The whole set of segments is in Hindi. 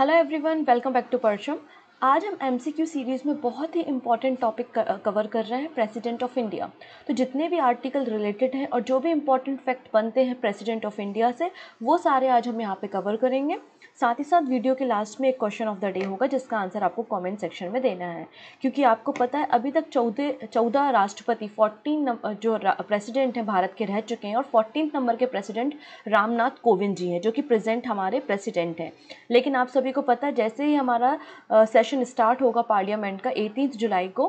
Hello everyone, welcome back to Parcham. आज हम एम सीरीज़ में बहुत ही इंपॉर्टेंट टॉपिक कवर कर रहे हैं प्रेसिडेंट ऑफ इंडिया तो जितने भी आर्टिकल रिलेटेड हैं और जो भी इंपॉर्टेंट फैक्ट बनते हैं प्रेसिडेंट ऑफ इंडिया से वो सारे आज हम यहाँ पे कवर करेंगे साथ ही साथ वीडियो के लास्ट में एक क्वेश्चन ऑफ द डे होगा जिसका आंसर आपको कॉमेंट सेक्शन में देना है क्योंकि आपको पता है अभी तक चौदह चौदह राष्ट्रपति फोर्टीन जो प्रेसिडेंट हैं भारत के रह चुके हैं और फोर्टीन नंबर के प्रेसिडेंट रामनाथ कोविंद जी हैं जो कि प्रेजेंट हमारे प्रेसिडेंट हैं लेकिन आप सभी को पता है जैसे ही हमारा सेशन सेशन स्टार्ट होगा पार्लियामेंट का एटीन जुलाई को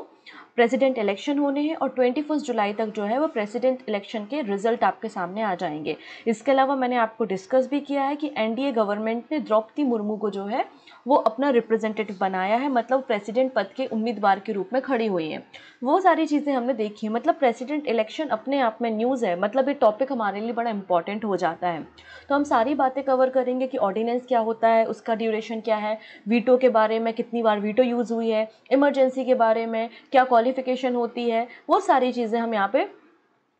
प्रेसिडेंट इलेक्शन होने हैं और ट्वेंटी फर्स्ट जुलाई तक जो है वो प्रेसिडेंट इलेक्शन के रिजल्ट आपके सामने आ जाएंगे इसके अलावा मैंने आपको डिस्कस भी किया है कि एनडीए गवर्नमेंट ने द्रौपदी मुर्मू को जो है वो अपना रिप्रेजेंटेटिव बनाया है मतलब प्रेसिडेंट पद के उम्मीदवार के रूप में खड़ी हुई हैं वो सारी चीज़ें हमने देखी हैं मतलब प्रेसिडेंट इलेक्शन अपने आप में न्यूज़ है मतलब ये टॉपिक हमारे लिए बड़ा इंपॉर्टेंट हो जाता है तो हम सारी बातें कवर करेंगे कि ऑर्डिनेंस क्या होता है उसका ड्यूरेशन क्या है वीटो के बारे में कितनी बार वीटो यूज़ हुई है इमरजेंसी के बारे में क्या क्वालिफिकेशन होती है वो सारी चीज़ें हम यहाँ पर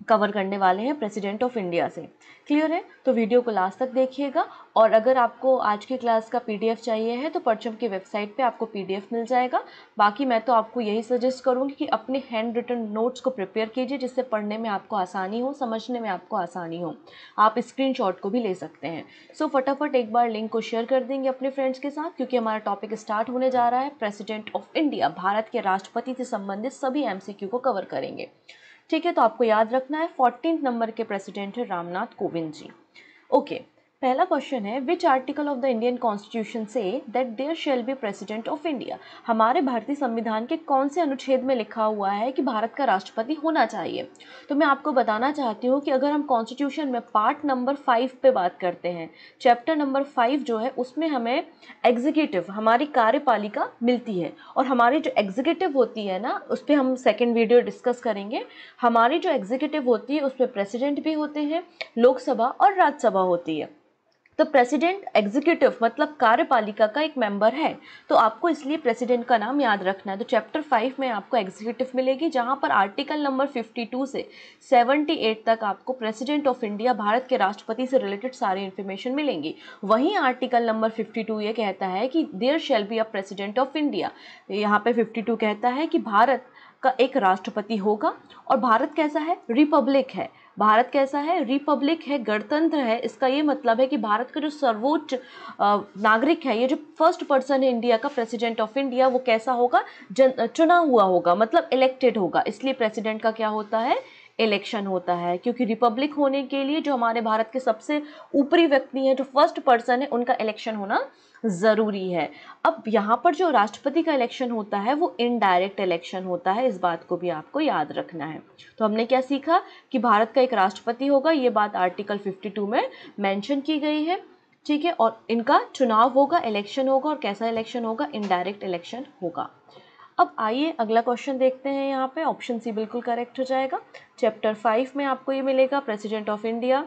कवर करने वाले हैं प्रेसिडेंट ऑफ इंडिया से क्लियर है तो वीडियो को लास्ट तक देखिएगा और अगर आपको आज की क्लास का पीडीएफ चाहिए है तो परचम की वेबसाइट पे आपको पीडीएफ मिल जाएगा बाकी मैं तो आपको यही सजेस्ट करूँगी कि अपने हैंड रिटन नोट्स को प्रिपेयर कीजिए जिससे पढ़ने में आपको आसानी हो समझने में आपको आसानी हो आप स्क्रीन को भी ले सकते हैं सो फटाफट एक बार लिंक को शेयर कर देंगे अपने फ्रेंड्स के साथ क्योंकि हमारा टॉपिक स्टार्ट होने जा रहा है प्रेसिडेंट ऑफ इंडिया भारत के राष्ट्रपति से संबंधित सभी एम को कवर करेंगे ठीक है तो आपको याद रखना है फोर्टीन नंबर के प्रेसिडेंट है रामनाथ कोविंद जी ओके पहला क्वेश्चन है which article of the Indian constitution से that there shall be president of India हमारे भारतीय संविधान के कौन से अनुच्छेद में लिखा हुआ है कि भारत का राष्ट्रपति होना चाहिए तो मैं आपको बताना चाहती हूँ कि अगर हम कॉन्स्टिट्यूशन में पार्ट नंबर फाइव पे बात करते हैं चैप्टर नंबर फाइव जो है उसमें हमें एग्जीक्यूटिव हमारी कार्यपालिका मिलती है और हमारी जो एग्जीक्यूटिव होती है ना उस पर हम सेकेंड वीडियो डिस्कस करेंगे हमारी जो एग्जीक्यूटिव होती है उस पर प्रेसिडेंट भी होते हैं लोकसभा और राज्यसभा होती है तो प्रेसिडेंट एग्जीक्यूटिव मतलब कार्यपालिका का एक मेंबर है तो आपको इसलिए प्रेसिडेंट का नाम याद रखना है तो चैप्टर फाइव में आपको एग्जीक्यूटिव मिलेगी जहाँ पर आर्टिकल नंबर फिफ्टी टू से सेवेंटी एट तक आपको प्रेसिडेंट ऑफ इंडिया भारत के राष्ट्रपति से रिलेटेड सारी इन्फॉर्मेशन मिलेंगी वहीं आर्टिकल नंबर फिफ्टी टू ये कहता है कि there shall be a president of India यहाँ पर फिफ्टी टू कहता है कि भारत का एक राष्ट्रपति होगा और भारत कैसा है रिपब्लिक है भारत कैसा है रिपब्लिक है गणतंत्र है इसका ये मतलब है कि भारत का जो सर्वोच्च नागरिक है ये जो फर्स्ट पर्सन है इंडिया का प्रेसिडेंट ऑफ इंडिया वो कैसा होगा जन चुना हुआ होगा मतलब इलेक्टेड होगा इसलिए प्रेसिडेंट का क्या होता है इलेक्शन होता है क्योंकि रिपब्लिक होने के लिए जो हमारे भारत के सबसे ऊपरी व्यक्ति हैं जो फर्स्ट पर्सन है उनका इलेक्शन होना ज़रूरी है अब यहाँ पर जो राष्ट्रपति का इलेक्शन होता है वो इनडायरेक्ट इलेक्शन होता है इस बात को भी आपको याद रखना है तो हमने क्या सीखा कि भारत का एक राष्ट्रपति होगा ये बात आर्टिकल 52 में मेंशन की गई है ठीक है और इनका चुनाव होगा इलेक्शन होगा और कैसा इलेक्शन होगा इनडायरेक्ट इलेक्शन होगा अब आइए अगला क्वेश्चन देखते हैं यहाँ पे ऑप्शन सी बिल्कुल करेक्ट हो जाएगा चैप्टर फाइव में आपको ये मिलेगा प्रेसिडेंट ऑफ इंडिया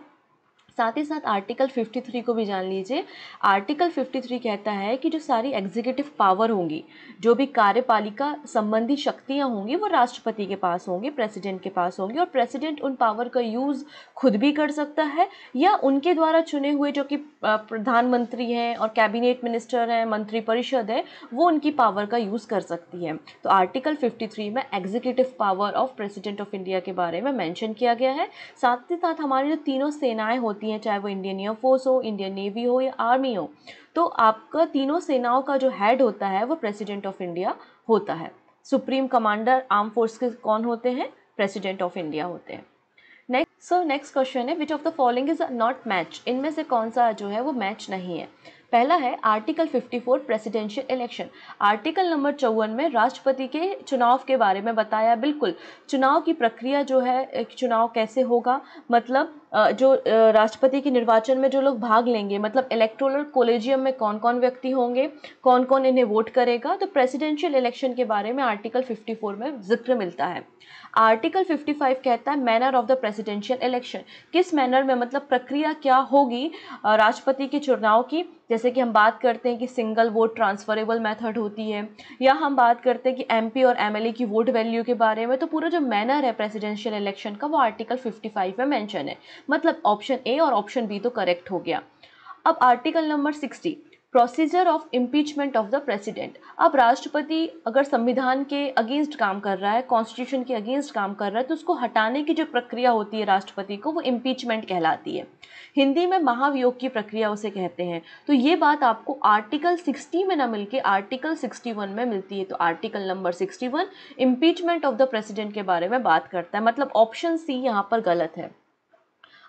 साथ ही साथ आर्टिकल 53 को भी जान लीजिए आर्टिकल 53 कहता है कि जो सारी एग्जीक्यूटिव पावर होंगी जो भी कार्यपालिका संबंधी शक्तियाँ होंगी वो राष्ट्रपति के पास होंगी प्रेसिडेंट के पास होंगी और प्रेसिडेंट उन पावर का यूज़ खुद भी कर सकता है या उनके द्वारा चुने हुए जो कि प्रधानमंत्री हैं और कैबिनेट मिनिस्टर हैं मंत्रिपरिषद है वो उनकी पावर का यूज़ कर सकती है तो आर्टिकल फिफ्टी में executive power of president of India के बारे में मैंशन किया गया है साथ ही साथ हमारी जो तीनों सेनाएँ होती होती हैं चाहे वो इंडियन एयरफोर्स हो इंडियन नेवी हो या आर्मी हो तो आपका तीनों सेनाओं का जो हेड होता है वो प्रेसिडेंट ऑफ इंडिया होता है सुप्रीम कमांडर आर्म फोर्स के कौन होते हैं प्रेसिडेंट ऑफ इंडिया होते हैं नेक्स्ट सो नेक्स्ट क्वेश्चन है which of the following is not match इनमें से कौन सा जो है वो मैच नहीं है पहला है article 54 presidential election article number चौवन में राष्ट्रपति के चुनाव के बारे में बताया बिल्कुल चुनाव की प्रक्रिया जो है चुनाव कैसे होगा मतलब जो राष्ट्रपति के निर्वाचन में जो लोग भाग लेंगे मतलब इलेक्ट्रोल कोलेजियम में कौन कौन व्यक्ति होंगे कौन कौन इन्हें वोट करेगा तो प्रेसिडेंशियल इलेक्शन के बारे में आर्टिकल 54 में जिक्र मिलता है आर्टिकल 55 कहता है manner of the presidential election किस मैनर में मतलब प्रक्रिया क्या होगी राष्ट्रपति के चुनाव की जैसे कि हम बात करते हैं कि सिंगल वोट ट्रांसफरेबल मेथड होती है या हम बात करते हैं कि एमपी और एमएलए की वोट वैल्यू के बारे में तो पूरा जो मैनर है प्रेसिडेंशियल इलेक्शन का वो आर्टिकल 55 में मेंशन है मतलब ऑप्शन ए और ऑप्शन बी तो करेक्ट हो गया अब article number sixty procedure of impeachment of the president अब राष्ट्रपति अगर संविधान के अगेंस्ट काम कर रहा है कॉन्स्टिट्यूशन के अगेंस्ट काम कर रहा है तो उसको हटाने की जो प्रक्रिया होती है राष्ट्रपति को वो इम्पीचमेंट कहलाती है हिंदी में महाभियोग की प्रक्रिया उसे कहते हैं तो ये बात आपको आर्टिकल 60 में ना मिलके आर्टिकल 61 में मिलती है तो article number 61 impeachment of the president के बारे में बात करता है मतलब ऑप्शन सी यहाँ पर गलत है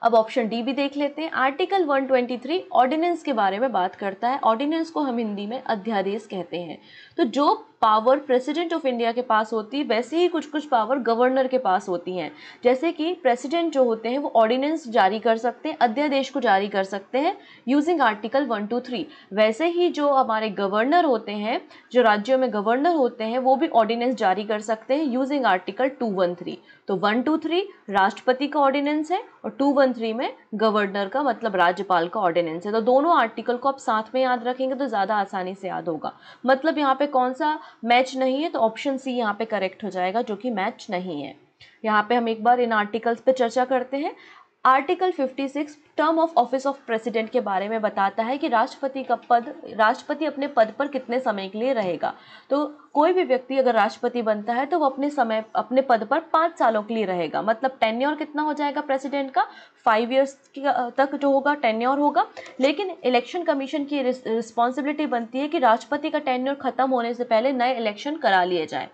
अब ऑप्शन डी भी देख लेते हैं आर्टिकल 123 ऑर्डिनेंस के बारे में बात करता है ऑर्डिनेंस को हम हिंदी में अध्यादेश कहते हैं तो जो पावर प्रेसिडेंट ऑफ इंडिया के पास होती है वैसे ही कुछ कुछ पावर गवर्नर के पास होती हैं जैसे कि प्रेसिडेंट जो होते हैं वो ऑर्डिनेंस जारी कर सकते हैं अध्यादेश को जारी कर सकते हैं using article one two three वैसे ही जो हमारे गवर्नर होते हैं जो राज्यों में गवर्नर होते हैं वो भी ऑर्डिनेंस जारी कर सकते हैं using article two one three तो वन टू थ्री राष्ट्रपति का ऑर्डिनेंस है और टू वन थ्री में गवर्नर का मतलब राज्यपाल का ऑर्डिनेंस है तो दोनों आर्टिकल को आप साथ में याद रखेंगे तो ज़्यादा आसानी से याद होगा मतलब यहाँ पे कौन सा मैच नहीं है तो ऑप्शन सी यहाँ पे करेक्ट हो जाएगा जो कि मैच नहीं है यहाँ पे हम एक बार इन आर्टिकल्स पे चर्चा करते हैं article 56 term of office of president के बारे में बताता है कि राष्ट्रपति का पद राष्ट्रपति अपने पद पर कितने समय के लिए रहेगा तो कोई भी व्यक्ति अगर राष्ट्रपति बनता है तो वो अपने समय अपने पद पर पाँच सालों के लिए रहेगा मतलब टेन्योर कितना हो जाएगा प्रेसिडेंट का फाइव ईयर्स तक जो होगा टेन्योर होगा लेकिन इलेक्शन कमीशन की रिस्पॉन्सिबिलिटी बनती है कि राष्ट्रपति का टेन्योर खत्म होने से पहले नए इलेक्शन करा लिए जाए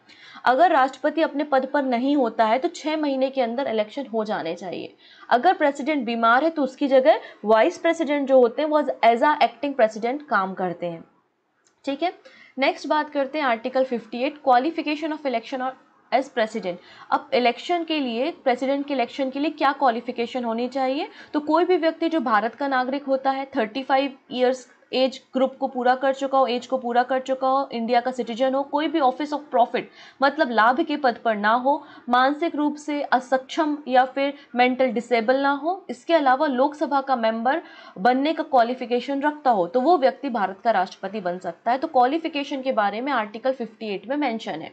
अगर राष्ट्रपति अपने पद पर नहीं होता है तो छः महीने के अंदर इलेक्शन हो जाने चाहिए अगर प्रेसिडेंट बीमार है तो उसकी जगह वाइस प्रेसिडेंट जो होते हैं वो एज आ एक्टिंग प्रेसिडेंट काम करते हैं ठीक है नेक्स्ट बात करते हैं आर्टिकल 58 क्वालिफिकेशन ऑफ इलेक्शन और एज प्रेसिडेंट अब इलेक्शन के लिए प्रेसिडेंट के इलेक्शन के लिए क्या क्वालिफिकेशन होनी चाहिए तो कोई भी व्यक्ति जो भारत का नागरिक होता है 35 फाइव ईयर्स एज ग्रुप को पूरा कर चुका हो एज को पूरा कर चुका हो इंडिया का सिटीजन हो कोई भी ऑफिस ऑफ प्रॉफिट मतलब लाभ के पद पर ना हो मानसिक रूप से असक्षम या फिर मेंटल डिसेबल ना हो इसके अलावा लोकसभा का मेंबर बनने का क्वालिफिकेशन रखता हो तो वो व्यक्ति भारत का राष्ट्रपति बन सकता है तो क्वालिफिकेशन के बारे में आर्टिकल 58 में मेंशन है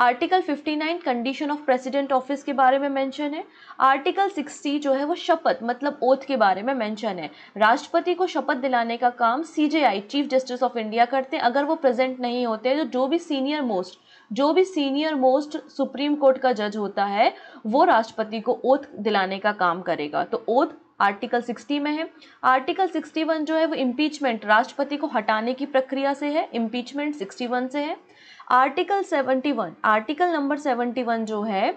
article 59 condition of president office के बारे में मेंशन है आर्टिकल 60 जो है वो शपथ मतलब ओथ के बारे में मेंशन है राष्ट्रपति को शपथ दिलाने का काम CJI chief justice of India करते हैं अगर वो प्रेजेंट नहीं होते तो जो भी सीनियर मोस्ट जो भी सीनियर मोस्ट सुप्रीम कोर्ट का जज होता है वो राष्ट्रपति को ओथ दिलाने का काम करेगा तो ओथ आर्टिकल 60 में है आर्टिकल 61 जो है वो इम्पीचमेंट राष्ट्रपति को हटाने की प्रक्रिया से है इम्पीचमेंट 61 से है आर्टिकल 71 आर्टिकल नंबर 71 जो है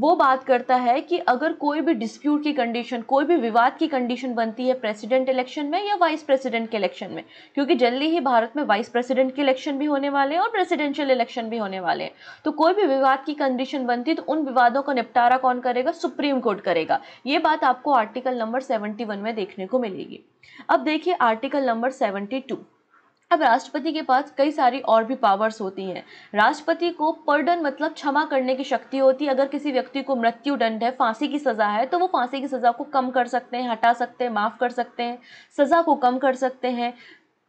वो बात करता है कि अगर कोई भी डिस्प्यूट की कंडीशन कोई भी विवाद की कंडीशन बनती है प्रेसिडेंट इलेक्शन में या वाइस प्रेसिडेंट के इलेक्शन में क्योंकि जल्दी ही भारत में वाइस प्रेसिडेंट के इलेक्शन भी होने वाले हैं और प्रेसिडेंशियल इलेक्शन भी होने वाले हैं तो कोई भी विवाद की कंडीशन बनती है तो उन विवादों का निपटारा कौन करेगा सुप्रीम कोर्ट करेगा ये बात आपको आर्टिकल नंबर सेवेंटी में देखने को मिलेगी अब देखिए आर्टिकल नंबर सेवेंटी अब राष्ट्रपति के पास कई सारी और भी पावर्स होती हैं राष्ट्रपति को पर्डन मतलब क्षमा करने की शक्ति होती है अगर किसी व्यक्ति को मृत्यु दंड है फांसी की सज़ा है तो वो फांसी की सज़ा को कम कर सकते हैं हटा सकते हैं माफ़ कर सकते हैं सज़ा को कम कर सकते हैं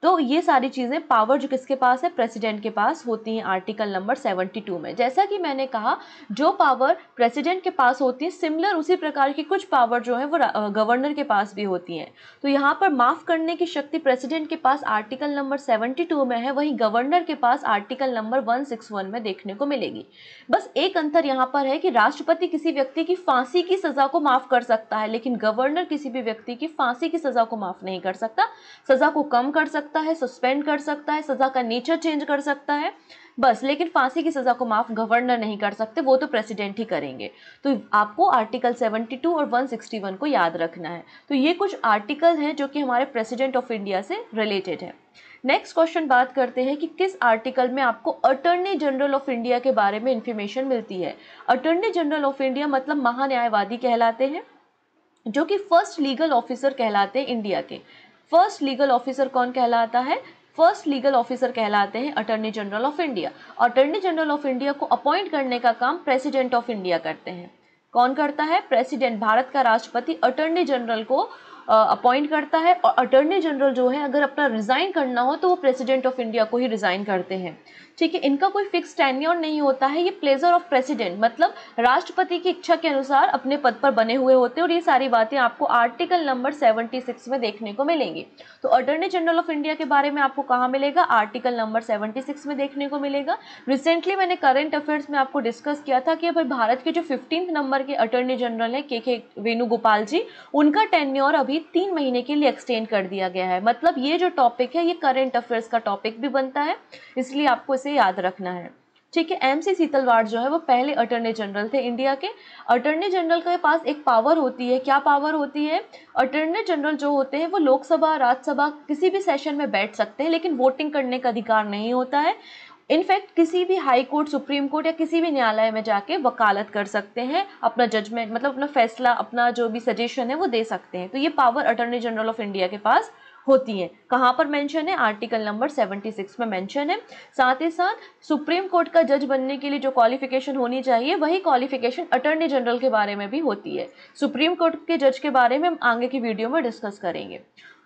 तो ये सारी चीज़ें पावर जो किसके पास है प्रेसिडेंट के पास होती हैं आर्टिकल नंबर 72 में जैसा कि मैंने कहा जो पावर प्रेसिडेंट के पास होती है सिमिलर उसी प्रकार की कुछ पावर जो है वो गवर्नर के पास भी होती हैं तो यहाँ पर माफ़ करने की शक्ति प्रेसिडेंट के पास आर्टिकल नंबर 72 में है वहीं गवर्नर के पास आर्टिकल नंबर वन में देखने को मिलेगी बस एक अंतर यहाँ पर है कि राष्ट्रपति किसी व्यक्ति की फांसी की सज़ा को माफ़ कर सकता है लेकिन गवर्नर किसी भी व्यक्ति की फांसी की सज़ा को माफ़ नहीं कर सकता सज़ा को कम कर सकता सकता है सस्पेंड कर सकता है सज़ा का नेचर चेंज कर सकता है बस लेकिन फांसी की सज़ा को माफ़ गवर्नर नहीं कर सकते वो तो प्रेसिडेंट ही करेंगे तो आपको आर्टिकल 72 और 161 को याद रखना है तो ये कुछ आर्टिकल हैं जो कि हमारे प्रेसिडेंट ऑफ इंडिया से रिलेटेड है नेक्स्ट क्वेश्चन बात करते हैं कि किस आर्टिकल में आपको अटर्नी जनरल ऑफ इंडिया के बारे में इंफॉर्मेशन मिलती है अटर्नी जनरल ऑफ इंडिया मतलब महान्यायवादी कहलाते हैं जो कि फर्स्ट लीगल ऑफिसर कहलाते हैं इंडिया के फर्स्ट लीगल ऑफिसर कौन कहलाता है फर्स्ट लीगल ऑफिसर कहलाते हैं attorney general of India attorney general of India को अपॉइंट करने का काम प्रेसिडेंट ऑफ इंडिया करते हैं कौन करता है प्रेसिडेंट भारत का राष्ट्रपति अटर्नी जनरल को अपॉइंट करता है और अटर्नी जनरल जो है अगर अपना रिज़ाइन करना हो तो वो प्रेसिडेंट ऑफ इंडिया को ही रिज़ाइन करते हैं ठीक है इनका कोई फिक्स टेन्योर नहीं होता है ये प्लेजर ऑफ प्रेसिडेंट मतलब राष्ट्रपति की इच्छा के अनुसार अपने पद पर बने हुए होते हैं और ये सारी बातें आपको आर्टिकल नंबर सेवेंटी सिक्स में देखने को मिलेंगी तो अटर्नी जनरल ऑफ इंडिया के बारे में आपको कहाँ मिलेगा आर्टिकल नंबर सेवेंटी सिक्स में देखने को मिलेगा रिसेंटली मैंने करेंट अफेयर्स में आपको डिस्कस किया था कि भाई भारत के जो फिफ्टींथ नंबर के अटर्नी जनरल हैं के के वेणुगोपाल जी उनका टेन्योर अभी लिए तीन महीने के लिए एक्सटेंड कर दिया गया है मतलब ये जो टॉपिक है ये करंट अफेयर्स का टॉपिक भी बनता है इसलिए आपको इसे याद रखना है ठीक है एम सी सीतलवाड़ जो है वो पहले अटर्नी जनरल थे इंडिया के अटर्नी जनरल के पास एक पावर होती है क्या पावर होती है अटर्नी जनरल जो होते हैं वो लोकसभा राज्यसभा किसी भी सेशन में बैठ सकते हैं लेकिन वोटिंग करने का अधिकार नहीं होता है इनफैक्ट किसी भी हाई कोर्ट सुप्रीम कोर्ट या किसी भी न्यायालय में जाके वकालत कर सकते हैं अपना जजमेंट मतलब अपना फैसला अपना जो भी सजेशन है वो दे सकते हैं तो ये power attorney general of India के पास होती हैं कहाँ पर मेंशन है आर्टिकल नंबर 76 में मेंशन है साथ ही साथ सुप्रीम कोर्ट का जज बनने के लिए जो क्वालिफिकेशन होनी चाहिए वही क्वालिफिकेशन अटर्नी जनरल के बारे में भी होती है सुप्रीम कोर्ट के जज के बारे में हम आगे की वीडियो में डिस्कस करेंगे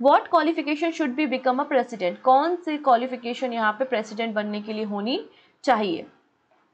what qualification should be become a president कौन सी क्वालिफिकेशन यहाँ पे प्रेसिडेंट बनने के लिए होनी चाहिए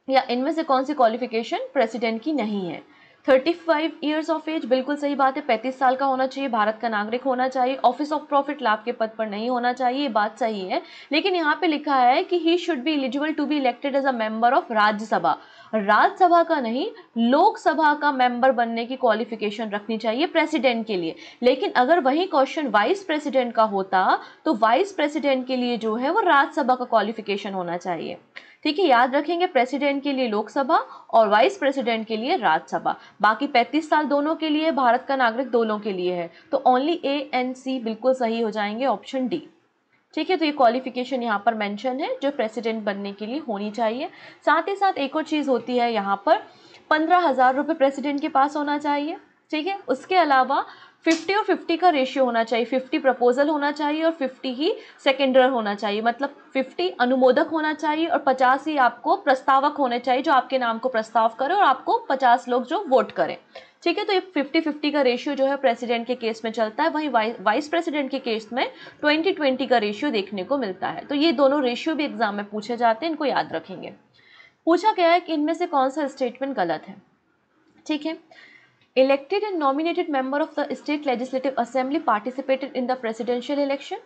या इनमें से कौन सी क्वालिफिकेशन प्रेसिडेंट की नहीं है thirty five years of age बिल्कुल सही बात है पैंतीस साल का होना चाहिए भारत का नागरिक होना चाहिए ऑफिस ऑफ प्रॉफिट लाभ के पद पर नहीं होना चाहिए ये बात सही है लेकिन यहाँ पे लिखा है कि he should be eligible to be elected as a member of Rajya Sabha Rajya Sabha का नहीं लोकसभा का मेंबर बनने की क्वालिफिकेशन रखनी चाहिए प्रेसिडेंट के लिए लेकिन अगर वही क्वेश्चन वाइस प्रेसिडेंट का होता तो वाइस प्रेसिडेंट के लिए जो है वो राज्यसभा का क्वालिफिकेशन होना चाहिए ठीक है याद रखेंगे प्रेसिडेंट के लिए लोकसभा और वाइस प्रेसिडेंट के लिए राज्यसभा बाकी 35 साल दोनों के लिए भारत का नागरिक दोनों के लिए है तो ओनली ए एंड सी बिल्कुल सही हो जाएंगे ऑप्शन डी ठीक है तो ये क्वालिफिकेशन यहाँ पर मेंशन है जो प्रेसिडेंट बनने के लिए होनी चाहिए साथ ही साथ एक और चीज़ होती है यहाँ पर पंद्रह हज़ार रुपये प्रेसिडेंट के पास होना चाहिए ठीक है उसके अलावा फिफ्टी और फिफ्टी का रेशियो होना चाहिए फिफ्टी प्रपोजल होना चाहिए और फिफ्टी ही सेकेंडर होना चाहिए मतलब फिफ्टी अनुमोदक होना चाहिए और पचास ही आपको प्रस्तावक होने चाहिए जो आपके नाम को प्रस्ताव करें और आपको पचास लोग जो वोट करें ठीक है तो ये फिफ्टी फिफ्टी का रेशियो जो है प्रेसिडेंट के केस में चलता है वहीं वाइस वाइस प्रेसिडेंट के केस में ट्वेंटी ट्वेंटी का रेशियो देखने को मिलता है तो ये दोनों रेशियो भी एग्जाम में पूछे जाते हैं इनको याद रखेंगे पूछा गया है कि इनमें से कौन सा स्टेटमेंट गलत है ठीक है Elected and nominated member of the State Legislative Assembly participated in the presidential election.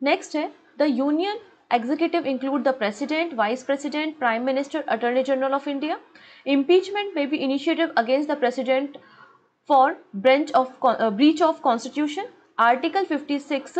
Next the union executive include the president, vice president, prime minister, attorney general of India. Impeachment may be initiative against the president for breach of, uh, breach of constitution. Article 56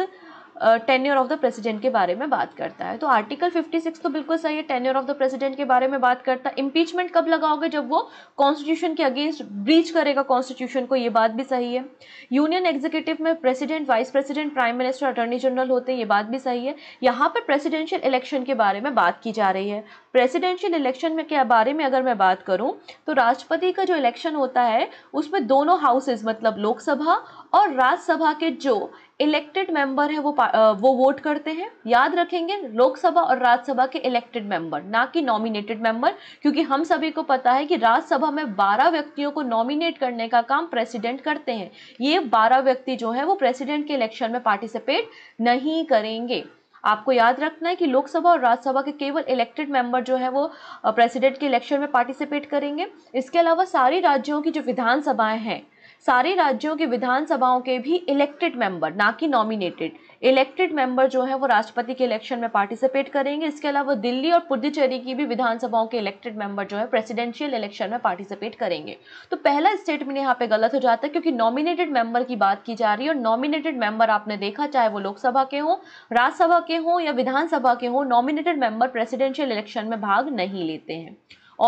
tenure of the president के बारे में बात करता है तो आर्टिकल 56 तो बिल्कुल सही है टेन्योर ऑफ द प्रेसिडेंट के बारे में बात करता है इम्पीचमेंट कब लगाओगे जब वो कॉन्स्टिट्यूशन के अगेंस्ट ब्रीच करेगा कॉन्स्टिट्यूशन को ये बात भी सही है यूनियन एग्जीक्यूटिव में president vice president prime minister attorney general होते हैं ये बात भी सही है यहाँ पर प्रेसिडेंशियल इलेक्शन के बारे में बात की जा रही है प्रेसिडेंशियल इलेक्शन में के बारे में अगर मैं बात करूँ तो राष्ट्रपति का जो इलेक्शन होता है उसमें दोनों हाउसेज मतलब लोकसभा और राज्यसभा के जो इलेक्टेड मेंबर है वो वो वोट करते हैं याद रखेंगे लोकसभा और राज्यसभा के इलेक्टेड मेंबर ना कि नॉमिनेटेड मेंबर क्योंकि हम सभी को पता है कि राज्यसभा में 12 व्यक्तियों को नॉमिनेट करने का काम प्रेसिडेंट करते हैं ये 12 व्यक्ति जो है वो प्रेसिडेंट के इलेक्शन में पार्टिसिपेट नहीं करेंगे आपको याद रखना है कि लोकसभा और राज्यसभा के केवल इलेक्टेड मेंबर जो है वो प्रेसिडेंट के इलेक्शन में पार्टिसिपेट करेंगे इसके अलावा सारी राज्यों की जो विधानसभाएं हैं सारे राज्यों के विधानसभाओं के भी इलेक्टेड मेंबर ना कि नॉमिनेटेड इलेक्टेड मेंबर जो है वो राष्ट्रपति के इलेक्शन में पार्टिसिपेट करेंगे इसके अलावा दिल्ली और पुदुचेरी की भी विधानसभाओं के इलेक्टेड मेंबर जो है प्रेसिडेंशियल इलेक्शन में पार्टिसिपेट करेंगे तो पहला स्टेटमेंट यहाँ पे गलत हो जाता है क्योंकि नॉमिनेटेड मेंबर की बात की जा रही है और नॉमिनेटेड मेंबर आपने देखा चाहे वो लोकसभा के हों राज्यसभा के हों या विधानसभा के हों नॉमिनेटेड मेंबर प्रेसिडेंशियल इलेक्शन में भाग नहीं लेते हैं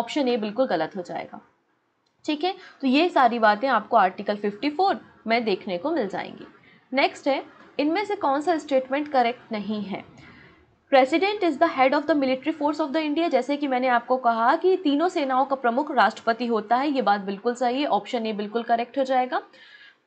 ऑप्शन ए बिल्कुल गलत हो जाएगा ठीक है तो ये सारी बातें आपको आर्टिकल 54 में देखने को मिल जाएंगी नेक्स्ट है इनमें से कौन सा स्टेटमेंट करेक्ट नहीं है president is the head of the military force of the India जैसे कि मैंने आपको कहा कि तीनों सेनाओं का प्रमुख राष्ट्रपति होता है ये बात बिल्कुल सही है ऑप्शन ए बिल्कुल करेक्ट हो जाएगा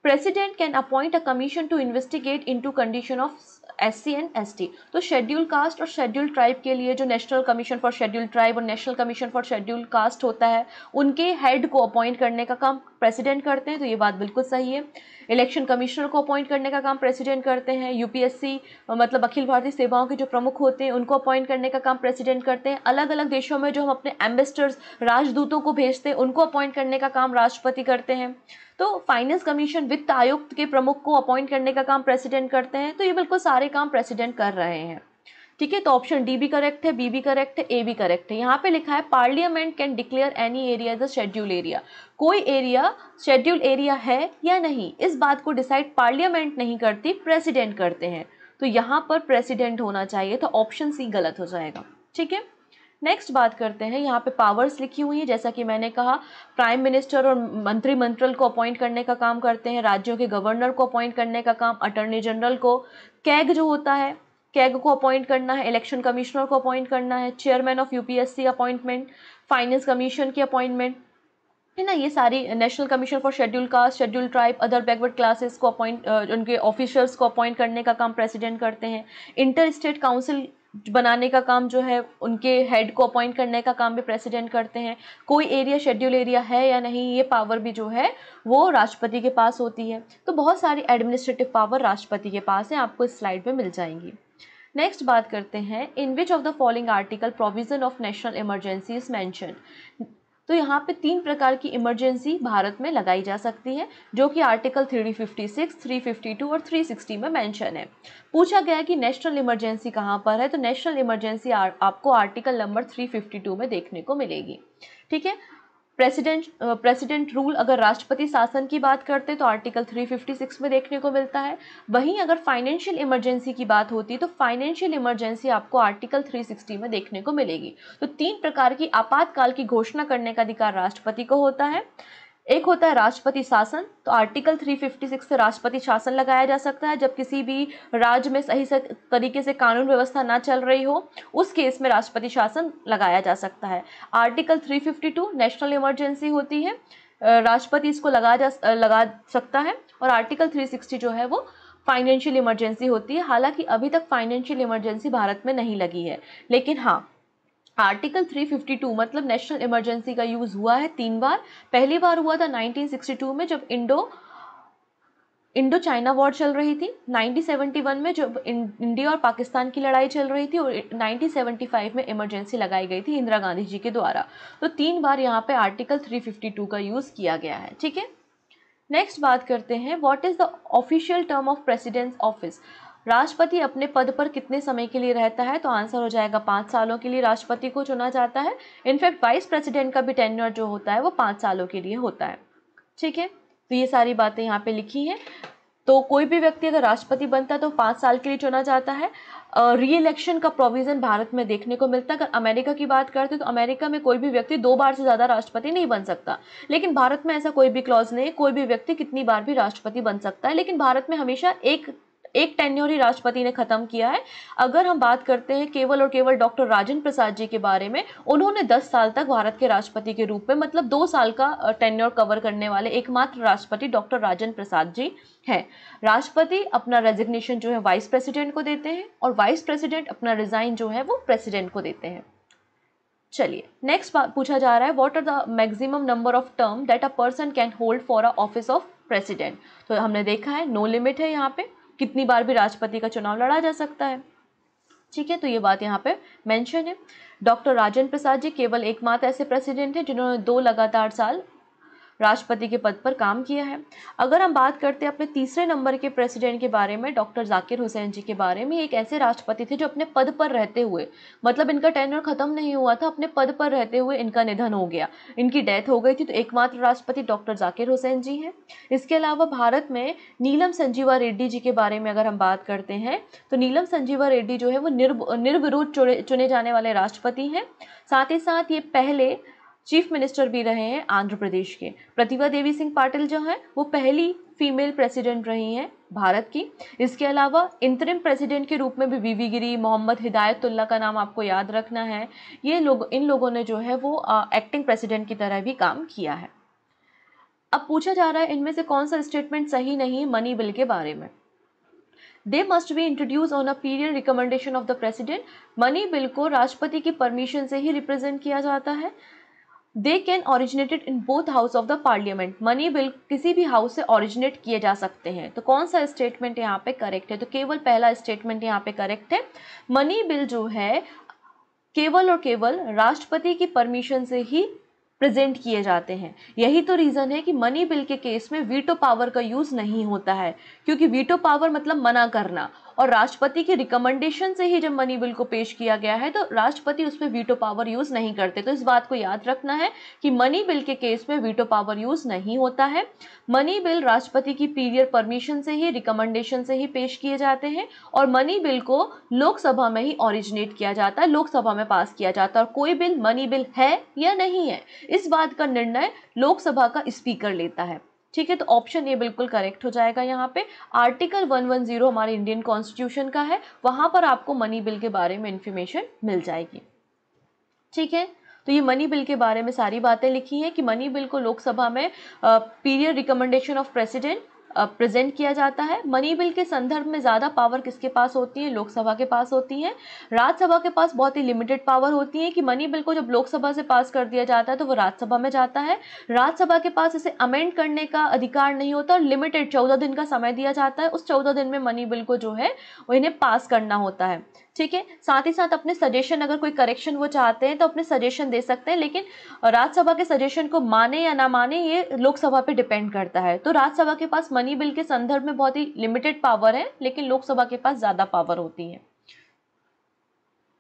president can appoint a commission to investigate into condition of S C and S T तो शेड्यूल कास्ट और शेड्यूल ट्राइब के लिए जो national commission for schedule tribe और national commission for schedule caste होता है उनके हेड को अपॉइंट करने का काम प्रेसिडेंट करते हैं तो ये बात बिल्कुल सही है इलेक्शन कमिश्नर को अपॉइंट करने का काम प्रेसिडेंट करते हैं यूपीएससी मतलब अखिल भारतीय सेवाओं के जो प्रमुख होते हैं उनको अपॉइंट करने का काम प्रेसिडेंट करते हैं अलग अलग देशों में जो हम अपने एम्बेसडर्स राजदूतों को भेजते हैं उनको अपॉइंट करने का काम राष्ट्रपति करते हैं तो फाइनेंस कमीशन वित्त आयुक्त के प्रमुख को अपॉइंट करने का काम प्रेसिडेंट करते हैं तो ये बिल्कुल सारे काम प्रेसिडेंट कर रहे हैं ठीक है तो ऑप्शन डी भी करेक्ट है बी भी करेक्ट है ए भी करेक्ट है यहाँ पे लिखा है parliament can declare any area is a schedule area कोई एरिया शेड्यूल एरिया है या नहीं इस बात को डिसाइड पार्लियामेंट नहीं करती प्रेसिडेंट करते हैं तो यहाँ पर प्रेसिडेंट होना चाहिए तो ऑप्शन सी गलत हो जाएगा ठीक है नेक्स्ट बात करते हैं यहाँ पे पावर्स लिखी हुई है जैसा कि मैंने कहा प्राइम मिनिस्टर और मंत्रल को अपॉइंट करने का काम करते हैं राज्यों के गवर्नर को अपॉइंट करने का काम अटॉर्नी जनरल को कैग जो होता है कैग को अपॉइंट करना है इलेक्शन कमिश्नर को अपॉइंट करना है chairman of UPSC appointment finance commission की अपॉइंटमेंट है ना ये सारी national commission for schedule caste schedule tribe other backward classes को अपॉइंट उनके ऑफिशर्स को अपॉइंट करने का काम प्रेसिडेंट करते हैं इंटर स्टेट काउंसिल बनाने का काम जो है उनके हेड को अपॉइंट करने का काम भी प्रेसिडेंट करते हैं कोई एरिया शेड्यूल एरिया है या नहीं ये पावर भी जो है वो राष्ट्रपति के पास होती है तो बहुत सारी एडमिनिस्ट्रेटिव पावर राष्ट्रपति के पास है आपको इस स्लाइड में मिल जाएंगी नेक्स्ट बात करते हैं in which of the following article provision of national emergency is mention तो यहाँ पे तीन प्रकार की इमरजेंसी भारत में लगाई जा सकती है जो कि आर्टिकल 356, 352 और 360 में मेंशन है पूछा गया कि नेशनल इमरजेंसी कहाँ पर है तो नेशनल इमरजेंसी आपको आर्टिकल नंबर 352 में देखने को मिलेगी ठीक है प्रेसिडेंट प्रेसिडेंट रूल अगर राष्ट्रपति शासन की बात करते तो आर्टिकल 356 में देखने को मिलता है वहीं अगर फाइनेंशियल इमरजेंसी की बात होती तो फाइनेंशियल इमरजेंसी आपको आर्टिकल 360 में देखने को मिलेगी तो तीन प्रकार की आपातकाल की घोषणा करने का अधिकार राष्ट्रपति को होता है एक होता है राष्ट्रपति शासन तो आर्टिकल 356 से राष्ट्रपति शासन लगाया जा सकता है जब किसी भी राज्य में सही से तरीके से कानून व्यवस्था ना चल रही हो उस केस में राष्ट्रपति शासन लगाया जा सकता है आर्टिकल 352 नेशनल इमरजेंसी होती है राष्ट्रपति इसको लगा जा लगा सकता है और आर्टिकल 360 जो है वो फाइनेंशियल इमरजेंसी होती है हालांकि अभी तक फाइनेंशियल इमरजेंसी भारत में नहीं लगी है लेकिन हाँ आर्टिकल 352 मतलब नेशनल इमरजेंसी का यूज़ हुआ है तीन बार पहली बार हुआ था 1962 में जब इंडो इंडो चाइना वॉर चल रही थी 1971 में जब इंडिया और पाकिस्तान की लड़ाई चल रही थी और 1975 में इमरजेंसी लगाई गई थी इंदिरा गांधी जी के द्वारा तो तीन बार यहाँ पे आर्टिकल 352 का यूज़ किया गया है ठीक है नेक्स्ट बात करते हैं what is the official term of president's office राष्ट्रपति अपने पद पर कितने समय के लिए रहता है तो आंसर हो जाएगा पाँच सालों के लिए राष्ट्रपति को चुना जाता है इनफैक्ट वाइस प्रेसिडेंट का भी टेन्यर जो होता है वो पाँच सालों के लिए होता है ठीक है तो ये सारी बातें यहाँ पे लिखी हैं तो कोई भी व्यक्ति अगर राष्ट्रपति बनता है तो पाँच साल के लिए चुना जाता है री इलेक्शन का प्रोविज़न भारत में देखने को मिलता है अगर अमेरिका की बात करते हैं तो अमेरिका में कोई भी व्यक्ति दो बार से ज़्यादा राष्ट्रपति नहीं बन सकता लेकिन भारत में ऐसा कोई भी क्लॉज नहीं कोई भी व्यक्ति कितनी बार भी राष्ट्रपति बन सकता है लेकिन भारत में हमेशा एक एक टेन्योर ही राष्ट्रपति ने खत्म किया है अगर हम बात करते हैं केवल और केवल डॉक्टर राजन प्रसाद जी के बारे में उन्होंने दस साल तक भारत के राष्ट्रपति के रूप में मतलब दो साल का टेन्योर कवर करने वाले एकमात्र राष्ट्रपति डॉक्टर राजन प्रसाद जी हैं राष्ट्रपति अपना रेजिग्नेशन जो है वाइस प्रेसिडेंट को देते हैं और वाइस प्रेसिडेंट अपना रिजाइन जो है वो प्रेसिडेंट को देते हैं चलिए नेक्स्ट पूछा जा रहा है what are the maximum number of term that a person can hold for a office of president तो हमने देखा है नो no लिमिट है यहाँ पे कितनी बार भी राष्ट्रपति का चुनाव लड़ा जा सकता है ठीक है तो ये बात यहाँ पे मेंशन है डॉक्टर राजेंद्र प्रसाद जी केवल एकमात्र ऐसे प्रेसिडेंट हैं जिन्होंने दो लगातार साल राष्ट्रपति के पद पर काम किया है अगर हम बात करते हैं अपने तीसरे नंबर के प्रेसिडेंट के बारे में डॉक्टर जाकिर हुसैन जी के बारे में एक ऐसे राष्ट्रपति थे जो अपने पद पर रहते हुए मतलब इनका टेनर ख़त्म नहीं हुआ था अपने पद पर रहते हुए इनका निधन हो गया इनकी डेथ हो गई थी तो एकमात्र राष्ट्रपति डॉक्टर जाकिर हुसैन जी हैं इसके अलावा भारत में नीलम संजीवा रेड्डी जी के बारे में अगर हम बात करते हैं तो नीलम संजीवा रेड्डी जो है वो निर्व निर्विरोध चुने जाने वाले राष्ट्रपति हैं साथ ही साथ ये पहले चीफ मिनिस्टर भी रहे हैं आंध्र प्रदेश के प्रतिभा देवी सिंह पाटिल जो हैं वो पहली फीमेल प्रेसिडेंट रही हैं भारत की इसके अलावा इंतरिम प्रेसिडेंट के रूप में भी वीवी गिरी मोहम्मद हिदायतुल्ला का नाम आपको याद रखना है ये लोग इन लोगों ने जो है वो आ, एक्टिंग प्रेसिडेंट की तरह भी काम किया है अब पूछा जा रहा है इनमें से कौन सा स्टेटमेंट सही नहीं मनी बिल के बारे में they must be introduce on a period recommendation of the president money bill को राष्ट्रपति की परमिशन से ही रिप्रेजेंट किया जाता है they can originated in both house of the parliament money bill किसी भी हाउस से ऑरिजिनेट किए जा सकते हैं तो कौन सा स्टेटमेंट यहाँ पे करेक्ट है तो केवल पहला स्टेटमेंट यहाँ पे करेक्ट है मनी बिल जो है केवल और केवल राष्ट्रपति की परमिशन से ही प्रेजेंट किए जाते हैं यही तो रीज़न है कि मनी बिल के केस में वीटो पावर का यूज़ नहीं होता है क्योंकि वीटो पावर मतलब मना करना और राष्ट्रपति की रिकमेंडेशन से ही जब मनी बिल को पेश किया गया है तो राष्ट्रपति उस पर वीटो पावर यूज़ नहीं करते तो इस बात को याद रखना है कि मनी बिल के केस में वीटो पावर यूज़ नहीं होता है मनी बिल राष्ट्रपति की पीरियड परमिशन से ही रिकमेंडेशन से ही पेश किए जाते हैं और मनी बिल को लोकसभा में ही ओरिजिनेट किया जाता है लोकसभा में पास किया जाता है और कोई बिल मनी बिल है या नहीं है इस बात का निर्णय लोकसभा का स्पीकर लेता है ठीक है तो ऑप्शन ये बिल्कुल करेक्ट हो जाएगा यहाँ पे आर्टिकल 110 हमारे इंडियन कॉन्स्टिट्यूशन का है वहां पर आपको मनी बिल के बारे में इंफॉर्मेशन मिल जाएगी ठीक है तो ये मनी बिल के बारे में सारी बातें लिखी हैं कि मनी बिल को लोकसभा में period recommendation of president present किया जाता है मनी बिल के संदर्भ में ज़्यादा पावर किसके पास होती है लोकसभा के पास होती है राज्यसभा के पास बहुत ही लिमिटेड पावर होती है कि मनी बिल को जब लोकसभा से पास कर दिया जाता है तो वो राज्यसभा में जाता है राज्यसभा के पास इसे अमेंड करने का अधिकार नहीं होता और लिमिटेड चौदह दिन का समय दिया जाता है उस चौदह दिन में मनी बिल को जो है इन्हें पास करना होता है ठीक है साथ ही साथ अपने सजेशन अगर कोई करेक्शन वो चाहते हैं तो अपने सजेशन दे सकते हैं लेकिन राज्यसभा के सजेशन को माने या ना माने ये लोकसभा पे डिपेंड करता है तो राज्यसभा के पास मनी बिल के संदर्भ में बहुत ही लिमिटेड पावर है लेकिन लोकसभा के पास ज़्यादा पावर होती है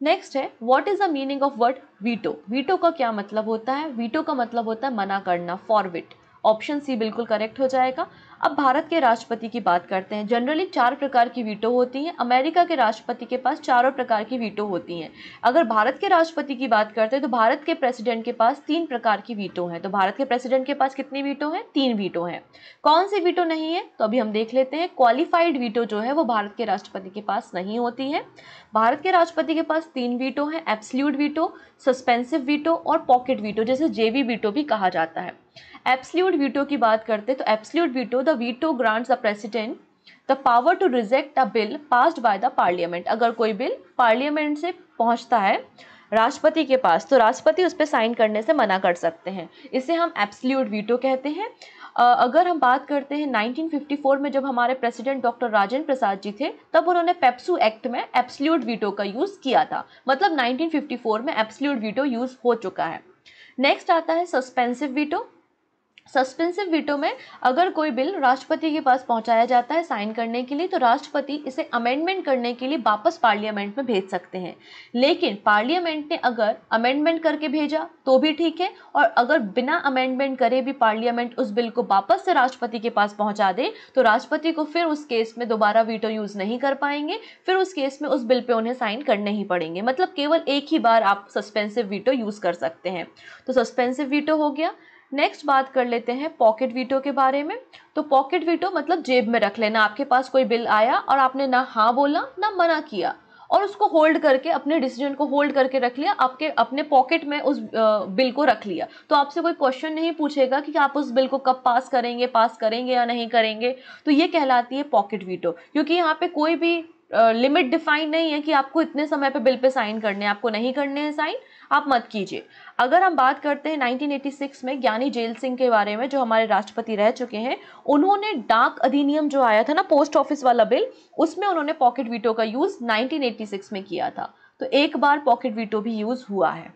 नेक्स्ट है what is the meaning of word veto veto का क्या मतलब होता है वीटो का मतलब होता है मना करना फॉरविट ऑप्शन सी बिल्कुल करेक्ट हो जाएगा अब भारत के राष्ट्रपति की बात करते हैं जनरली चार प्रकार की वीटो होती हैं अमेरिका के राष्ट्रपति के पास चारों प्रकार की वीटो होती हैं अगर भारत के राष्ट्रपति की बात करते हैं तो भारत के प्रेसिडेंट के पास तीन प्रकार की वीटो हैं तो भारत के प्रेसिडेंट के पास कितनी वीटो हैं तीन वीटो हैं कौन सी वीटो नहीं है तो अभी हम देख लेते हैं क्वालिफाइड वीटो जो है वो भारत के राष्ट्रपति के पास नहीं होती है भारत के राष्ट्रपति के पास तीन वीटो हैं एप्सल्यूट वीटो सस्पेंसिव वीटो और पॉकेट वीटो जैसे जेवी वीटो भी कहा जाता है एप्सल्यूट वीटो की बात करते हैं तो absolute veto the veto grants the president the power to reject a bill passed by the parliament अगर कोई बिल पार्लियामेंट से पहुंचता है राष्ट्रपति के पास तो राष्ट्रपति उस पर साइन करने से मना कर सकते हैं इसे हम एप्सल्यूट वीटो कहते हैं अगर हम बात करते हैं 1954 में जब हमारे प्रेसिडेंट डॉक्टर राजेंद्र प्रसाद जी थे तब उन्होंने पेप्सू एक्ट में एप्सल्यूट वीटो का यूज़ किया था मतलब 1954 में एप्सल्यूट वीटो यूज़ हो चुका है नेक्स्ट आता है सस्पेंसिव वीटो सस्पेंसिव वीटो में अगर कोई बिल राष्ट्रपति के पास पहुंचाया जाता है साइन करने के लिए तो राष्ट्रपति इसे अमेंडमेंट करने के लिए वापस पार्लियामेंट में भेज सकते हैं लेकिन पार्लियामेंट ने अगर अमेंडमेंट करके भेजा तो भी ठीक है और अगर बिना अमेंडमेंट करे भी पार्लियामेंट उस बिल को वापस से राष्ट्रपति के पास पहुँचा दे तो राष्ट्रपति को फिर उस केस में दोबारा वीटो यूज़ नहीं कर पाएंगे फिर उस केस में उस बिल पर उन्हें साइन करने ही पड़ेंगे मतलब केवल एक ही बार आप सस्पेंसिव वीटो यूज़ कर सकते हैं तो सस्पेंसिव वीटो हो गया नेक्स्ट बात कर लेते हैं पॉकेट वीटो के बारे में तो पॉकेट वीटो मतलब जेब में रख लेना आपके पास कोई बिल आया और आपने ना हाँ बोला ना मना किया और उसको होल्ड करके अपने डिसीजन को होल्ड करके रख लिया आपके अपने पॉकेट में उस बिल को रख लिया तो आपसे कोई क्वेश्चन नहीं पूछेगा कि आप उस बिल को कब पास करेंगे पास करेंगे या नहीं करेंगे तो ये कहलाती है पॉकेट वीटो क्योंकि यहाँ पे कोई भी लिमिट uh, डिफाइन नहीं है कि आपको इतने समय पे बिल पे साइन करने हैं आपको नहीं करने हैं साइन आप मत कीजिए अगर हम बात करते हैं 1986 में ज्ञानी जेल सिंह के बारे में जो हमारे राष्ट्रपति रह चुके हैं उन्होंने डाक अधिनियम जो आया था ना पोस्ट ऑफिस वाला बिल उसमें उन्होंने पॉकेट वीटो का यूज 1986 में किया था तो एक बार पॉकेट वीटो भी यूज हुआ है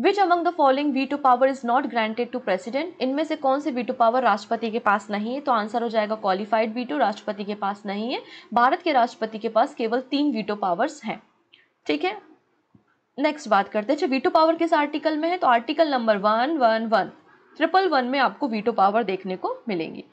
which among the following veto power is not granted to president इनमें से कौन सी वीटो पावर राष्ट्रपति के पास नहीं है तो आंसर हो जाएगा क्वालिफाइड वीटो राष्ट्रपति के पास नहीं है भारत के राष्ट्रपति के पास केवल तीन वीटो पावर्स हैं ठीक है नेक्स्ट बात करते हैं वीटो अच्छा, पावर किस आर्टिकल में है तो article number one one one triple one में आपको वीटो पावर देखने को मिलेंगी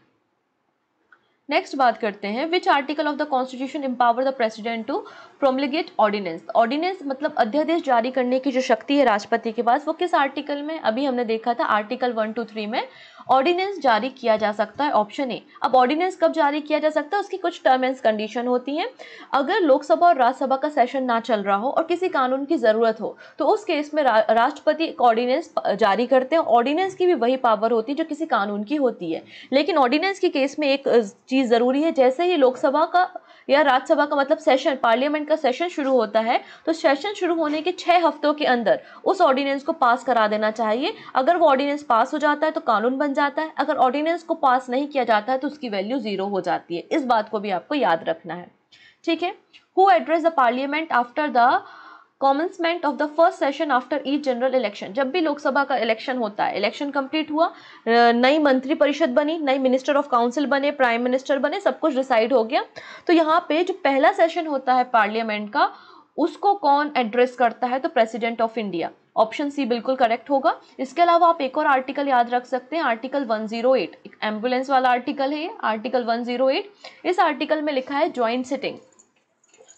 नेक्स्ट बात करते हैं which article of the constitution empower the president to promulgate ordinance ordinance मतलब अध्यादेश जारी करने की जो शक्ति है राष्ट्रपति के पास वो किस आर्टिकल में अभी हमने देखा था आर्टिकल वन टू थ्री में ऑर्डिनेंस जारी किया जा सकता है ऑप्शन ए अब ऑर्डिनेंस कब जारी किया जा सकता है उसकी कुछ टर्म एंड कंडीशन होती हैं अगर लोकसभा और राज्यसभा का सेशन ना चल रहा हो और किसी कानून की ज़रूरत हो तो उस केस में रा, राष्ट्रपति एक ऑर्डिनेंस जारी करते हैं ऑर्डिनेंस की भी वही पावर होती है जो किसी कानून की होती है लेकिन ऑर्डिनेंस के केस में एक चीज़ ज़रूरी है जैसे ही लोकसभा का या राज्यसभा का मतलब सेशन पार्लियामेंट का सेशन शुरू होता है तो सेशन शुरू होने के छः हफ्तों के अंदर उस ऑर्डिनेंस को पास करा देना चाहिए अगर वो ऑर्डिनेंस पास हो जाता है तो कानून बन बन जाता है अगर ऑर्डिनेंस को पास नहीं किया जाता है तो उसकी वैल्यू जीरो हो जाती है इस बात को भी आपको याद रखना है ठीक है who address the parliament after the commencement of the first session after each general election जब भी लोकसभा का इलेक्शन होता है इलेक्शन कंप्लीट हुआ नई मंत्री परिषद बनी नई मिनिस्टर ऑफ काउंसिल बने प्राइम मिनिस्टर बने सब कुछ डिसाइड हो गया तो यहाँ पे जो पहला सेशन होता है पार्लियामेंट का उसको कौन एड्रेस करता है तो president of India option C बिल्कुल करेक्ट होगा इसके अलावा आप एक और आर्टिकल याद रख सकते हैं आर्टिकल 108 एक एम्बुलेंस वाला आर्टिकल है आर्टिकल 108 इस आर्टिकल में लिखा है ज्वाइंट सिटिंग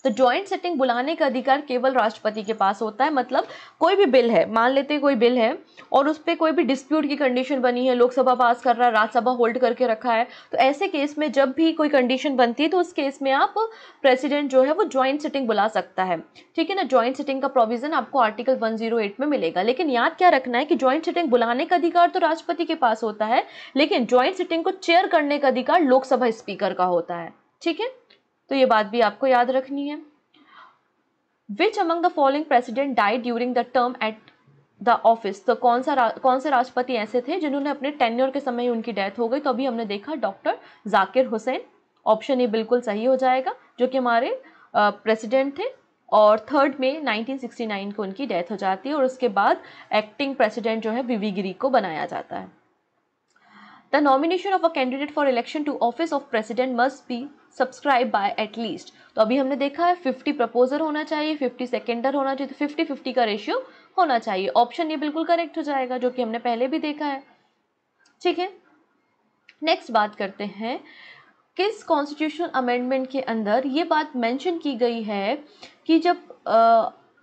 तो ज्वाइंट सिटिंग बुलाने का अधिकार केवल राष्ट्रपति के पास होता है मतलब कोई भी बिल है मान लेते कोई बिल है और उस पर कोई भी डिस्प्यूट की कंडीशन बनी है लोकसभा पास कर रहा है राज्यसभा होल्ड करके रखा है तो ऐसे केस में जब भी कोई कंडीशन बनती है तो उस केस में आप प्रेसिडेंट जो है वो ज्वाइंट सिटिंग बुला सकता है ठीक है ना ज्वाइंट सिटिंग का प्रोविजन आपको आर्टिकल वन में मिलेगा लेकिन याद क्या रखना है कि ज्वाइंट सिटिंग बुलाने का अधिकार तो राष्ट्रपति के पास होता है लेकिन ज्वाइंट सिटिंग को चेयर करने का अधिकार लोकसभा स्पीकर का होता है ठीक है तो ये बात भी आपको याद रखनी है which among the following president died during the term at the office तो कौन सा कौन से राष्ट्रपति ऐसे थे जिन्होंने अपने टेन्योर के समय ही उनकी डेथ हो गई तो अभी हमने देखा डॉक्टर जाकिर हुसैन ऑप्शन ये बिल्कुल सही हो जाएगा जो कि हमारे प्रेसिडेंट थे और थर्ड में 1969 को उनकी डेथ हो जाती है और उसके बाद एक्टिंग प्रेसिडेंट जो है बीवी गिरी को बनाया जाता है the nomination of a candidate for election to office of president must be subscribe by at least तो अभी हमने देखा है फिफ्टी प्रपोजर होना चाहिए फिफ्टी सेकेंडर होना चाहिए तो फिफ्टी फिफ्टी का रेशियो होना चाहिए ऑप्शन ये बिल्कुल करेक्ट हो जाएगा जो कि हमने पहले भी देखा है ठीक है नेक्स्ट बात करते हैं किस कॉन्स्टिट्यूशन अमेंडमेंट के अंदर ये बात मेंशन की गई है कि जब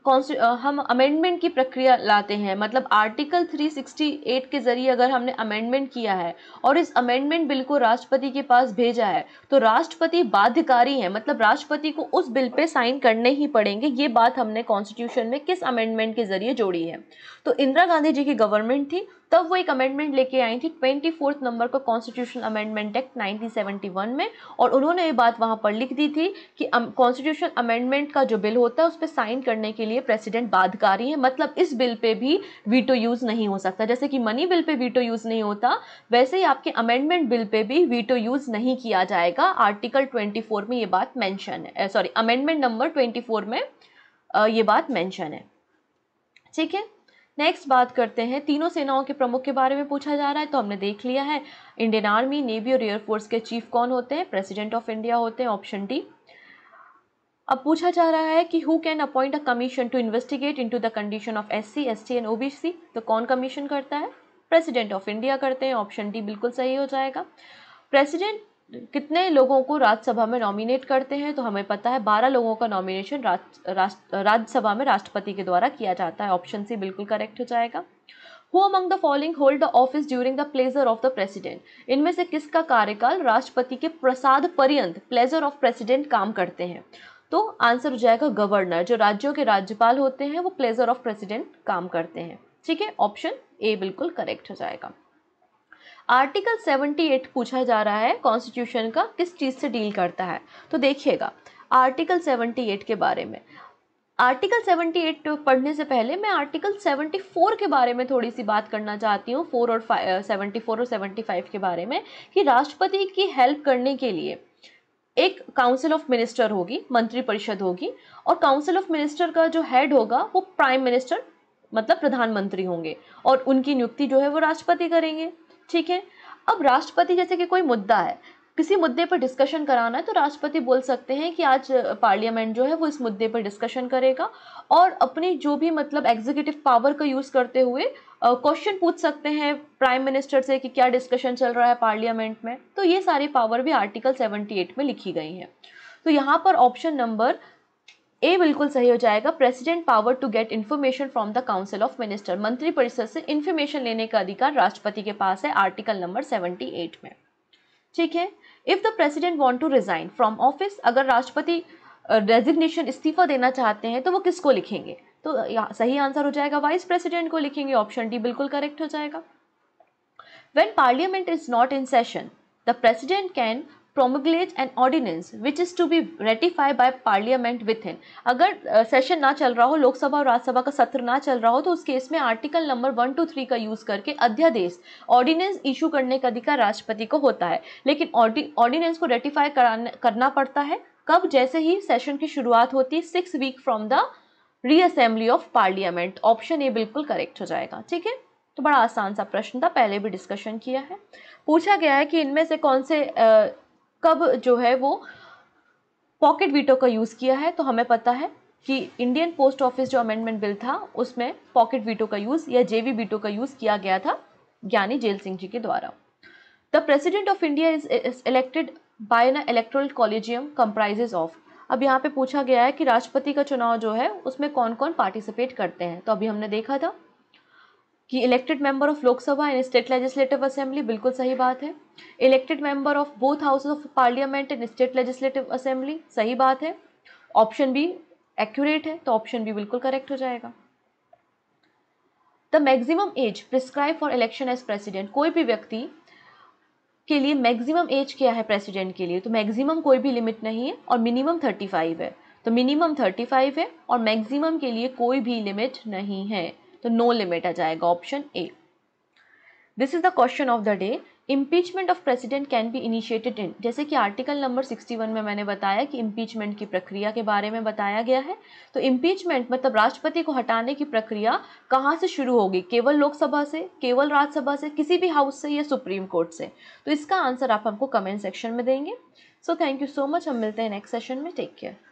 हम अमेंडमेंट की प्रक्रिया लाते हैं मतलब आर्टिकल 368 के जरिए अगर हमने अमेंडमेंट किया है और इस अमेंडमेंट बिल को राष्ट्रपति के पास भेजा है तो राष्ट्रपति बाध्यकारी है मतलब राष्ट्रपति को उस बिल पे साइन करने ही पड़ेंगे ये बात हमने कॉन्स्टिट्यूशन में किस अमेंडमेंट के जरिए जोड़ी है तो इंदिरा गांधी जी की गवर्नमेंट थी तब वो एक अमेंडमेंट लेके आई थी ट्वेंटी फोर्थ नंबर का कॉन्स्टिट्यूशन अमेंडमेंट एक्ट 1971 में और उन्होंने ये बात वहाँ पर लिख दी थी कि कॉन्स्टिट्यूशन um, अमेंडमेंट का जो बिल होता है उस पर साइन करने के लिए प्रेसिडेंट बाधकारी है मतलब इस बिल पे भी वीटो यूज़ नहीं हो सकता जैसे कि मनी बिल पे वीटो यूज़ नहीं होता वैसे ही आपके अमेंडमेंट बिल पे भी वीटो यूज़ नहीं किया जाएगा आर्टिकल ट्वेंटी में ये बात मेंशन है सॉरी अमेंडमेंट नंबर ट्वेंटी में ये बात मेंशन है ठीक है नेक्स्ट बात करते हैं तीनों सेनाओं के प्रमुख के बारे में पूछा जा रहा है तो हमने देख लिया है इंडियन आर्मी नेवी और एयरफोर्स के चीफ कौन होते हैं प्रेसिडेंट ऑफ इंडिया होते हैं ऑप्शन डी अब पूछा जा रहा है कि who can appoint a commission to investigate into the condition of S C S T and OBC तो कौन कमीशन करता है प्रेसिडेंट ऑफ इंडिया करते हैं ऑप्शन डी बिल्कुल सही हो जाएगा प्रेसिडेंट कितने लोगों को राज्यसभा में नॉमिनेट करते हैं तो हमें पता है बारह लोगों का नॉमिनेशन राज्यसभा में राष्ट्रपति के द्वारा किया जाता है ऑप्शन सी बिल्कुल करेक्ट हो जाएगा who among the following hold the office during the pleasure of the president इनमें से किसका कार्यकाल राष्ट्रपति के प्रसाद पर्यंत प्लेजर ऑफ प्रेसिडेंट काम करते हैं तो आंसर हो जाएगा गवर्नर जो राज्यों के राज्यपाल होते हैं वो प्लेजर ऑफ प्रेसिडेंट काम करते हैं ठीक है ऑप्शन ए बिल्कुल करेक्ट हो जाएगा आर्टिकल 78 पूछा जा रहा है कॉन्स्टिट्यूशन का किस चीज़ से डील करता है तो देखिएगा आर्टिकल 78 के बारे में आर्टिकल 78 तो पढ़ने से पहले मैं आर्टिकल 74 के बारे में थोड़ी सी बात करना चाहती हूँ फोर और सेवेंटी फोर और सेवेंटी फाइव के बारे में कि राष्ट्रपति की हेल्प करने के लिए एक काउंसिल ऑफ मिनिस्टर होगी मंत्री परिषद होगी और काउंसिल ऑफ मिनिस्टर का जो हेड होगा वो प्राइम मिनिस्टर मतलब प्रधानमंत्री होंगे और उनकी नियुक्ति जो है वो राष्ट्रपति करेंगे ठीक है अब राष्ट्रपति जैसे कि कोई मुद्दा है किसी मुद्दे पर डिस्कशन कराना है तो राष्ट्रपति बोल सकते हैं कि आज पार्लियामेंट जो है वो इस मुद्दे पर डिस्कशन करेगा और अपनी जो भी मतलब एग्जीक्यूटिव पावर का यूज़ करते हुए क्वेश्चन पूछ सकते हैं प्राइम मिनिस्टर से कि क्या डिस्कशन चल रहा है पार्लियामेंट में तो ये सारी पावर भी आर्टिकल सेवेंटी में लिखी गई हैं तो यहाँ पर ऑप्शन नंबर ए बिल्कुल सही हो जाएगा president power to get information from the council of minister मंत्रिपरिषद से इन्फॉर्मेशन लेने का अधिकार राष्ट्रपति के पास है आर्टिकल नंबर 78 में ठीक है if the president want to resign from office अगर राष्ट्रपति रेजिग्नेशन इस्तीफा देना चाहते हैं तो वो किसको लिखेंगे तो सही आंसर हो जाएगा वाइस प्रेसिडेंट को लिखेंगे ऑप्शन डी बिल्कुल करेक्ट हो जाएगा when parliament is not in session the president can promulgate and ordinance which is to be ratify by parliament within अगर सेशन ना चल रहा हो लोकसभा और राज्यसभा का सत्र ना चल रहा हो तो उस केस में article number one two three का यूज़ करके अध्यादेश ऑर्डिनेंस इशू करने का अधिकार राष्ट्रपति को होता है लेकिन ऑर्डिनेंस को रेटिफाई करना पड़ता है कब जैसे ही सेशन की शुरुआत होती है six week from the reassembly of parliament option A बिल्कुल करेक्ट हो जाएगा ठीक है तो बड़ा आसान सा प्रश्न था पहले भी डिस्कशन किया है पूछा गया है कि इनमें से कौन से कब जो है वो पॉकेट वीटो का यूज़ किया है तो हमें पता है कि इंडियन पोस्ट ऑफिस जो अमेंडमेंट बिल था उसमें पॉकेट वीटो का यूज़ या जेवी वीटो का यूज़ किया गया था ज्ञानी जेल सिंह जी के द्वारा the president of India is elected by an electoral collegium comprises of अब यहाँ पे पूछा गया है कि राष्ट्रपति का चुनाव जो है उसमें कौन कौन पार्टिसिपेट करते हैं तो अभी हमने देखा था कि elected member of Lok Sabha and state legislative assembly बिल्कुल सही बात है elected member of both houses of parliament and state legislative assembly सही बात है ऑप्शन बी एक्यूरेट है तो ऑप्शन बी बिल्कुल करेक्ट हो जाएगा the maximum age prescribe for election as president कोई भी व्यक्ति के लिए मैक्सिमम एज क्या है प्रेसिडेंट के लिए तो मैक्सिमम कोई भी लिमिट नहीं है और मिनिमम थर्टी फाइव है तो मिनिमम थर्टी फाइव है और मैक्सिमम के लिए कोई भी लिमिट नहीं है तो नो लिमिट आ जाएगा option A this is the question of the day impeachment of president can be initiated in जैसे कि आर्टिकल नंबर 61 में मैंने बताया कि इम्पीचमेंट की प्रक्रिया के बारे में बताया गया है तो इम्पीचमेंट मतलब राष्ट्रपति को हटाने की प्रक्रिया कहाँ से शुरू होगी केवल लोकसभा से केवल राज्यसभा से किसी भी हाउस से या सुप्रीम कोर्ट से तो इसका आंसर आप हमको कमेंट सेक्शन में देंगे so thank you so much हम मिलते हैं नेक्स्ट सेशन में टेक केयर